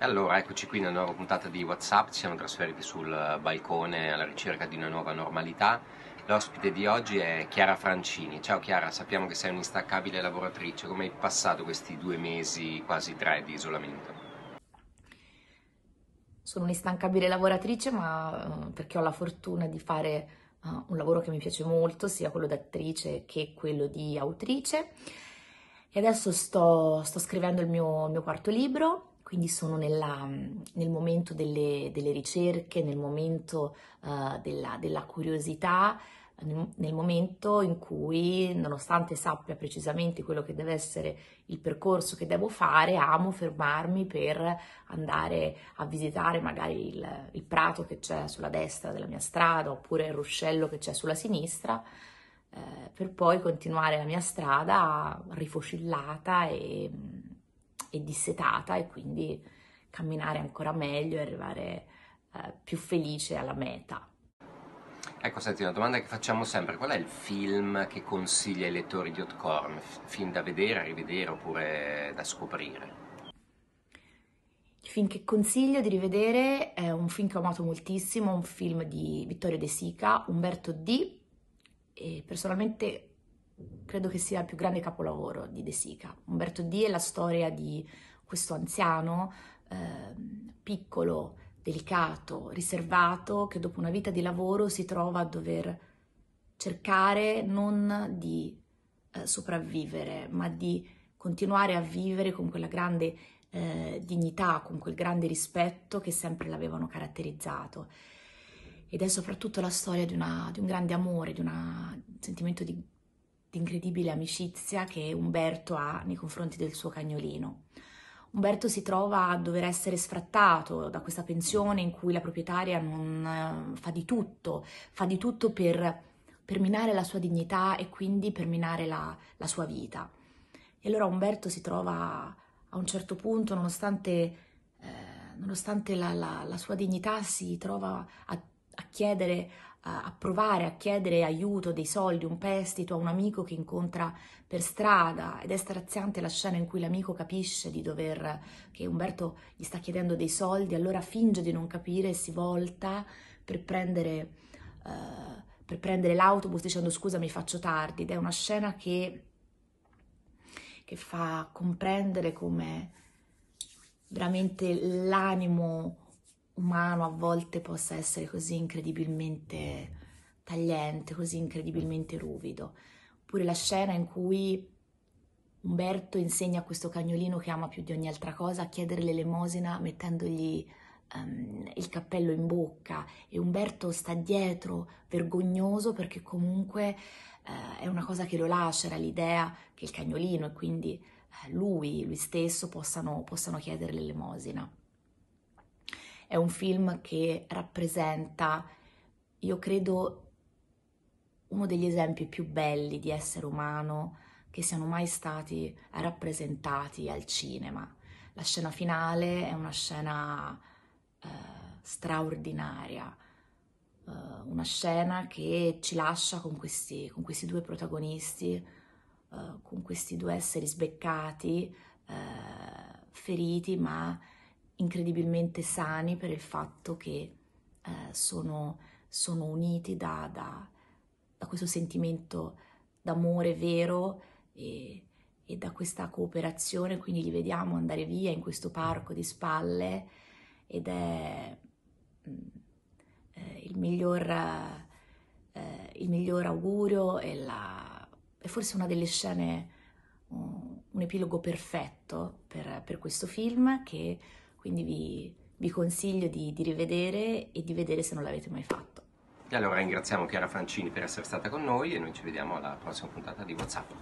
E Allora, eccoci qui nella nuova puntata di WhatsApp, ci siamo trasferiti sul eh, balcone alla ricerca di una nuova normalità. L'ospite di oggi è Chiara Francini. Ciao Chiara, sappiamo che sei un'instaccabile lavoratrice, come hai passato questi due mesi, quasi tre, di isolamento? Sono un'instancabile lavoratrice, ma eh, perché ho la fortuna di fare uh, un lavoro che mi piace molto, sia quello d'attrice che quello di autrice. E adesso sto, sto scrivendo il mio, il mio quarto libro quindi sono nella, nel momento delle, delle, ricerche, nel momento uh, della, della, curiosità, nel, nel, momento in cui, nonostante sappia precisamente quello che deve essere il percorso che devo fare, amo fermarmi per andare a visitare magari il, il prato che c'è sulla destra della mia strada oppure il ruscello che c'è sulla sinistra. Eh, per poi continuare la mia strada rifocillata e e dissetata e quindi camminare ancora meglio e arrivare eh, più felice alla meta. Ecco, senti, una domanda che facciamo sempre, qual è il film che consiglia ai lettori di Otcorn? Film da vedere, rivedere oppure da scoprire? Il film che consiglio di rivedere è un film che ho amato moltissimo, un film di Vittorio De Sica, Umberto D. E personalmente credo che sia il più grande capolavoro di De Sica. Umberto D è la storia di questo anziano eh, piccolo, delicato, riservato, che dopo una vita di lavoro si trova a dover cercare non di eh, sopravvivere, ma di continuare a vivere con quella grande eh, dignità, con quel grande rispetto che sempre l'avevano caratterizzato. Ed è soprattutto la storia di, una, di un grande amore, di una, un sentimento di incredibile amicizia che Umberto ha nei confronti del suo cagnolino. Umberto si trova a dover essere sfrattato da questa pensione in cui la proprietaria non, eh, fa di tutto, fa di tutto per, per, minare la sua dignità e quindi per minare la, la sua vita. E allora Umberto si trova a un certo punto, nonostante, eh, nonostante la, la, la, sua dignità, si trova a, a chiedere a provare a chiedere aiuto, dei soldi, un prestito a un amico che incontra per strada ed è straziante la scena in cui l'amico capisce di dover, che Umberto gli sta chiedendo dei soldi, allora finge di non capire e si volta per prendere, uh, per prendere l'autobus dicendo scusa mi faccio tardi ed è una scena che, che fa comprendere come veramente l'animo umano a volte possa essere così incredibilmente tagliente, così incredibilmente ruvido. Oppure la scena in cui Umberto insegna a questo cagnolino che ama più di ogni altra cosa a chiedere l'elemosina mettendogli um, il cappello in bocca e Umberto sta dietro vergognoso perché comunque uh, è una cosa che lo lascia, l'idea che il cagnolino e quindi eh, lui, lui stesso possano, possano chiedere l'elemosina. È un film che rappresenta, io credo, uno degli esempi più belli di essere umano che siano mai stati rappresentati al cinema. La scena finale è una scena eh, straordinaria, eh, una scena che ci lascia con questi, con questi due protagonisti, eh, con questi due esseri sbeccati, eh, feriti, ma incredibilmente sani per il fatto che eh, sono, sono, uniti da, da, da, questo sentimento d'amore vero e, e, da questa cooperazione, quindi li vediamo andare via in questo parco di spalle ed è mm, eh, il, miglior, eh, il, miglior, augurio e la, è forse una delle scene, un, mm, un epilogo perfetto per, per questo film che quindi vi, vi consiglio di, di rivedere e di vedere se non l'avete mai fatto. E allora ringraziamo Chiara Francini per essere stata con noi e noi ci vediamo alla prossima puntata di WhatsApp.